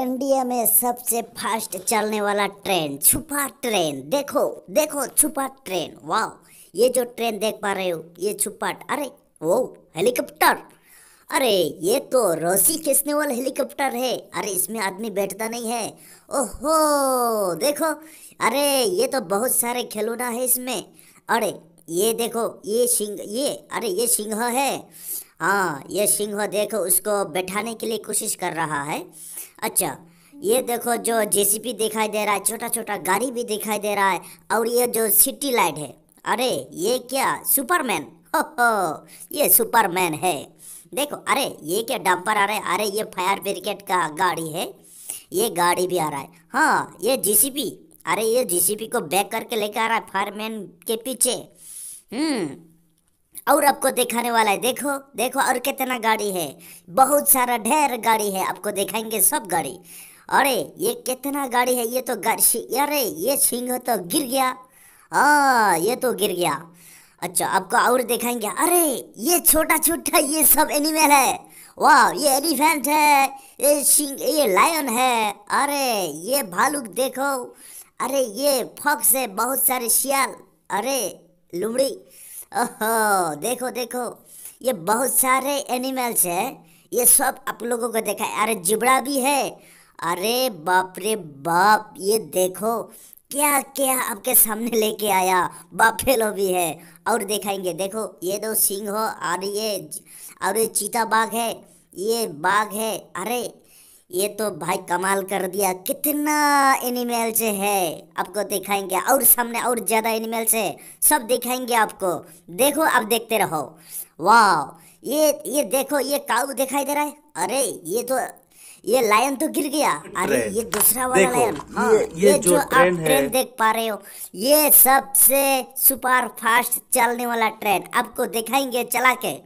India में सबसे fast चलने वाला ट्रेन छुपा ट्रेन देखो देखो छुपा ट्रेन वाह ये जो ट्रेन देख पा रहे हो ये छुपा अरे वो हेलीकॉप्टर अरे ये तो रोसी खींचने वाला हेलीकॉप्टर है अरे इसमें आदमी बैठता नहीं है ओहो देखो अरे ये तो बहुत सारे खिलौना है इसमें अरे ये देखो ये सिंह ये अरे ये सिंह है हाँ ये सिंह देखो उसको बैठाने के लिए कोशिश कर रहा है अच्छा ये देखो जो जेसीपी दिखाई दे रहा है छोटा छोटा गाड़ी भी दिखाई दे रहा है और ये जो सिटी लाइट है अरे ये क्या सुपरमैन हो हो ये सुपरमैन है देखो अरे ये क्या डंपर आ रहा है अरे ये फायर ब्रिगेड का गाड़ी है ये गाड़ी भी आ रहा है हाँ ये जीसीपी अरे ये जीसीपी को बैक करके लेकर आ रहा है फायरमैन के पीछे हम्म और आपको दिखाने वाला है देखो देखो और कितना गाड़ी है बहुत सारा ढेर गाड़ी है आपको दिखाएंगे सब गाड़ी अरे ये कितना गाड़ी है ये तो गाड़ी अरे ये छिंग तो गिर गया आ, ये तो गिर गया अच्छा आपको और दिखाएंगे अरे ये छोटा छोटा ये सब एनिमल है वाह ये एलिफेंट है ये शिंग ये लायन है अरे ये भालू देखो अरे ये फॉक्स है बहुत सारे शियाल अरे लुमड़ी ओहो देखो देखो ये बहुत सारे एनिमल्स हैं ये सब आप लोगों को देखा है अरे जिबड़ा भी है अरे बाप रे बाप ये देखो क्या क्या आपके सामने लेके आया बाफेलो भी है और दिखाएंगे देखो ये दो सिंह हो और ये और ये चीता बाघ है ये बाघ है अरे ये तो भाई कमाल कर दिया कितना एनिमल से है आपको दिखाएंगे और सामने और ज़्यादा एनिमल से सब दिखाएंगे आपको देखो आप देखते रहो वाह ये ये देखो ये काउ दिखाई दे रहा है अरे ये तो ये लायन तो गिर गया अरे ये दूसरा वाला लायन हाँ, ये, ये, ये जो, जो आप ट्रेन देख पा रहे हो ये सबसे सुपर फास्ट चलने वाला ट्रेन आपको दिखाएंगे चला के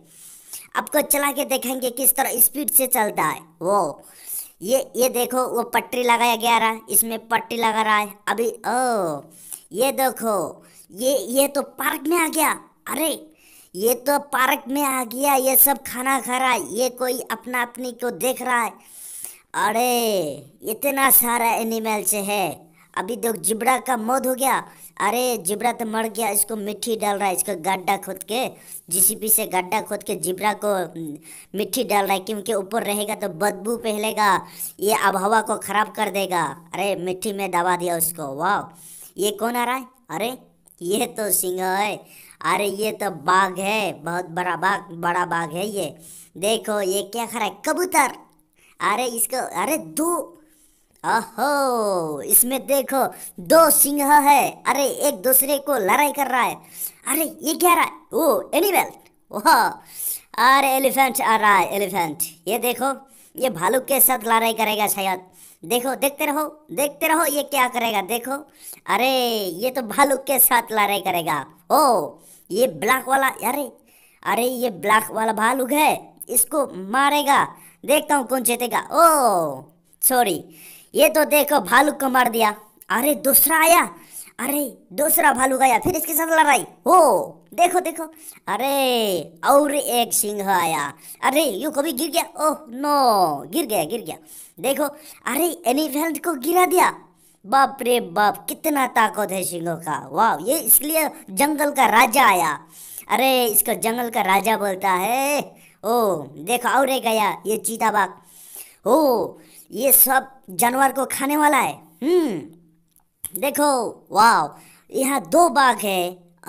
आपको चला के दिखाएंगे किस तरह स्पीड से चलता है वो ये ये देखो वो पट्टी लगाया गया रहा इसमें पट्टी लगा रहा है अभी ओ ये देखो ये ये तो पार्क में आ गया अरे ये तो पार्क में आ गया ये सब खाना खा रहा है ये कोई अपना अपनी को देख रहा है अरे इतना सारा एनिमल्स है अभी देख तो जिब्रा का मौत हो गया अरे जिब्रा तो मर गया इसको मिट्टी डाल रहा है इसको गड्ढा खोद के जीसीपी से गड्ढा खोद के जिब्रा को हम्म, मिट्टी डाल रहा है क्योंकि ऊपर रहेगा तो बदबू पहलेगा ये अब हवा को ख़राब कर देगा अरे मिट्टी में दबा दिया उसको वाह ये कौन आ रहा है अरे ये तो सिंह है अरे ये तो बाघ है बहुत बड़ा बाघ बड़ा बाघ है ये देखो ये क्या खा रहा है कबूतर अरे इसको अरे दो अहो इसमें देखो दो सिंह है अरे एक दूसरे को लड़ाई कर रहा है अरे ये क्या रहा है ओ एनिमल ओह अरे एलिफेंट आ रहा है एलिफेंट ये देखो ये भालू के साथ लड़ाई करेगा शायद देखो देखते रहो देखते रहो ये क्या करेगा देखो अरे ये तो भालू के साथ लड़ाई करेगा ओ ये ब्लैक वाला अरे अरे ये ब्लैक वाला भालू है इसको मारेगा देखता हूँ कौन जीतेगा ओ सॉरी ये तो देखो भालू को मार दिया अरे दूसरा आया अरे दूसरा भालू आया फिर इसके साथ लड़ाई हो देखो देखो अरे और एक सिंह आया अरे यू कभी गिर गया ओह नो गिर गया गिर गया देखो अरे एलिफेंट को गिरा दिया बाप रे बाप कितना ताकत है सिंहों का वाह ये इसलिए जंगल का राजा आया अरे इसको जंगल का राजा बोलता है ओ देखो और एक आया ये चीता बाघ ओ ये सब जानवर को खाने वाला है हम्म देखो वाह यहाँ दो बाघ है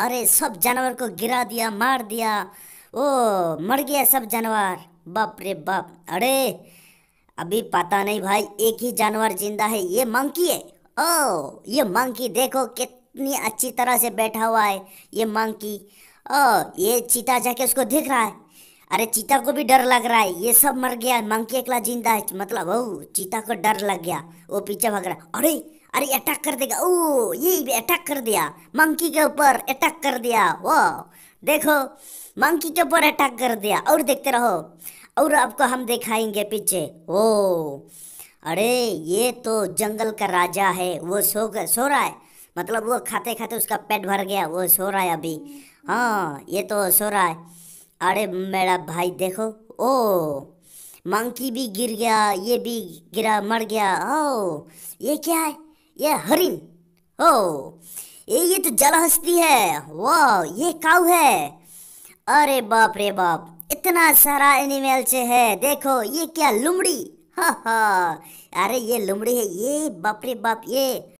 अरे सब जानवर को गिरा दिया मार दिया ओ मर गया सब जानवर बाप रे बाप अरे अभी पता नहीं भाई एक ही जानवर जिंदा है ये मंकी है ओ ये मंकी देखो कितनी अच्छी तरह से बैठा हुआ है ये मंकी ओ ये चीता जाके उसको दिख रहा है अरे चीता को भी डर लग रहा है ये सब मर गया मंकी एकला जिंदा है मतलब ओ चीता को डर लग गया वो पीछे भाग रहा अरे अरे अटैक कर देगा ओ ये भी अटैक कर दिया मंकी के ऊपर अटैक कर दिया वो देखो मंकी के ऊपर अटैक कर दिया और देखते रहो और आपको हम दिखाएंगे पीछे ओ अरे ये तो जंगल का राजा है वो सो सो रहा है मतलब वो खाते खाते उसका पेट भर गया वो सो रहा है अभी हाँ ये तो सो रहा है अरे मेरा भाई देखो ओ मंकी भी गिर गया ये भी गिरा मर गया ओ ये क्या है ये हरिन ओ ये ये तो जल हस्ती है वाह ये काउ है अरे बाप रे बाप इतना सारा एनिमल से है देखो ये क्या लुमड़ी हा हा अरे ये लुमड़ी है ये बाप रे बाप ये